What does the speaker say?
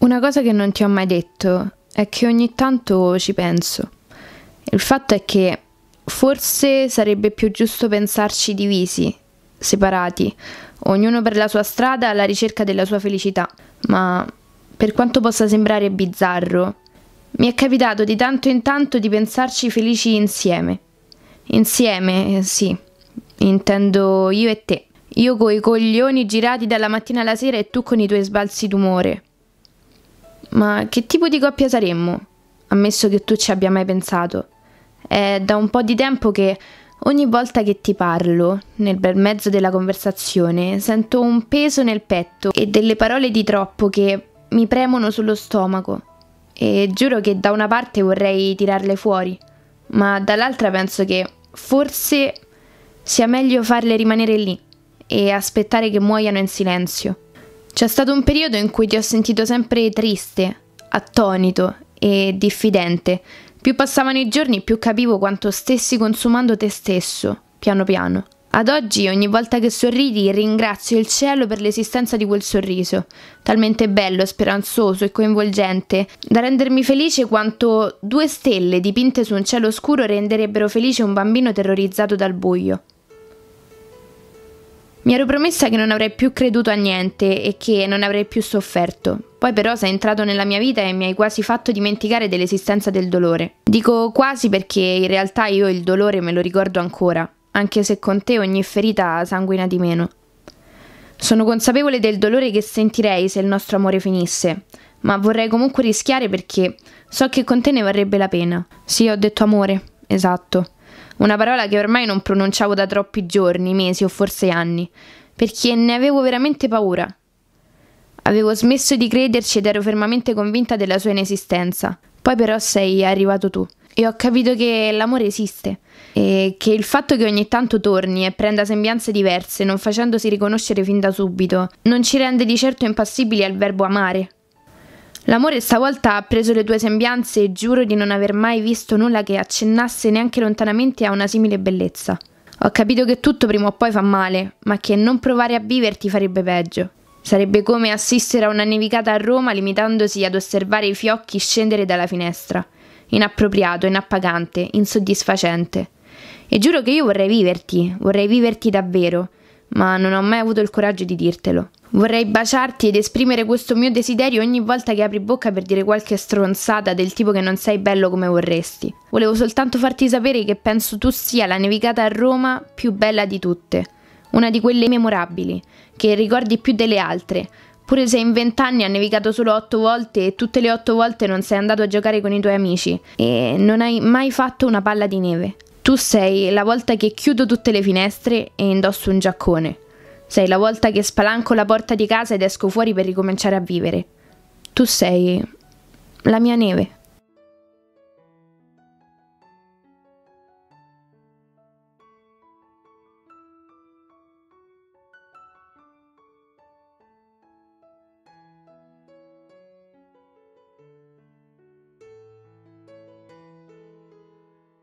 Una cosa che non ti ho mai detto è che ogni tanto ci penso. Il fatto è che forse sarebbe più giusto pensarci divisi, separati, ognuno per la sua strada alla ricerca della sua felicità, ma per quanto possa sembrare bizzarro, mi è capitato di tanto in tanto di pensarci felici insieme. Insieme, sì, intendo io e te. Io coi coglioni girati dalla mattina alla sera e tu con i tuoi sbalzi d'umore. Ma che tipo di coppia saremmo? Ammesso che tu ci abbia mai pensato. È da un po' di tempo che ogni volta che ti parlo, nel bel mezzo della conversazione, sento un peso nel petto e delle parole di troppo che mi premono sullo stomaco. E giuro che da una parte vorrei tirarle fuori, ma dall'altra penso che forse sia meglio farle rimanere lì e aspettare che muoiano in silenzio. C'è stato un periodo in cui ti ho sentito sempre triste, attonito e diffidente. Più passavano i giorni, più capivo quanto stessi consumando te stesso, piano piano. Ad oggi, ogni volta che sorridi, ringrazio il cielo per l'esistenza di quel sorriso, talmente bello, speranzoso e coinvolgente, da rendermi felice quanto due stelle dipinte su un cielo scuro renderebbero felice un bambino terrorizzato dal buio. Mi ero promessa che non avrei più creduto a niente e che non avrei più sofferto. Poi però sei entrato nella mia vita e mi hai quasi fatto dimenticare dell'esistenza del dolore. Dico quasi perché in realtà io il dolore me lo ricordo ancora, anche se con te ogni ferita sanguina di meno. Sono consapevole del dolore che sentirei se il nostro amore finisse, ma vorrei comunque rischiare perché so che con te ne varrebbe la pena. Sì, ho detto amore, esatto una parola che ormai non pronunciavo da troppi giorni, mesi o forse anni, perché ne avevo veramente paura. Avevo smesso di crederci ed ero fermamente convinta della sua inesistenza. Poi però sei arrivato tu e ho capito che l'amore esiste e che il fatto che ogni tanto torni e prenda sembianze diverse, non facendosi riconoscere fin da subito, non ci rende di certo impassibili al verbo amare. L'amore stavolta ha preso le tue sembianze e giuro di non aver mai visto nulla che accennasse neanche lontanamente a una simile bellezza. Ho capito che tutto prima o poi fa male, ma che non provare a viverti farebbe peggio. Sarebbe come assistere a una nevicata a Roma limitandosi ad osservare i fiocchi scendere dalla finestra. Inappropriato, inappagante, insoddisfacente. E giuro che io vorrei viverti, vorrei viverti davvero, ma non ho mai avuto il coraggio di dirtelo. Vorrei baciarti ed esprimere questo mio desiderio ogni volta che apri bocca per dire qualche stronzata del tipo che non sei bello come vorresti. Volevo soltanto farti sapere che penso tu sia la nevicata a Roma più bella di tutte, una di quelle memorabili, che ricordi più delle altre, Pure se in vent'anni ha nevicato solo otto volte e tutte le otto volte non sei andato a giocare con i tuoi amici e non hai mai fatto una palla di neve. Tu sei la volta che chiudo tutte le finestre e indosso un giaccone. Sei la volta che spalanco la porta di casa ed esco fuori per ricominciare a vivere. Tu sei la mia neve.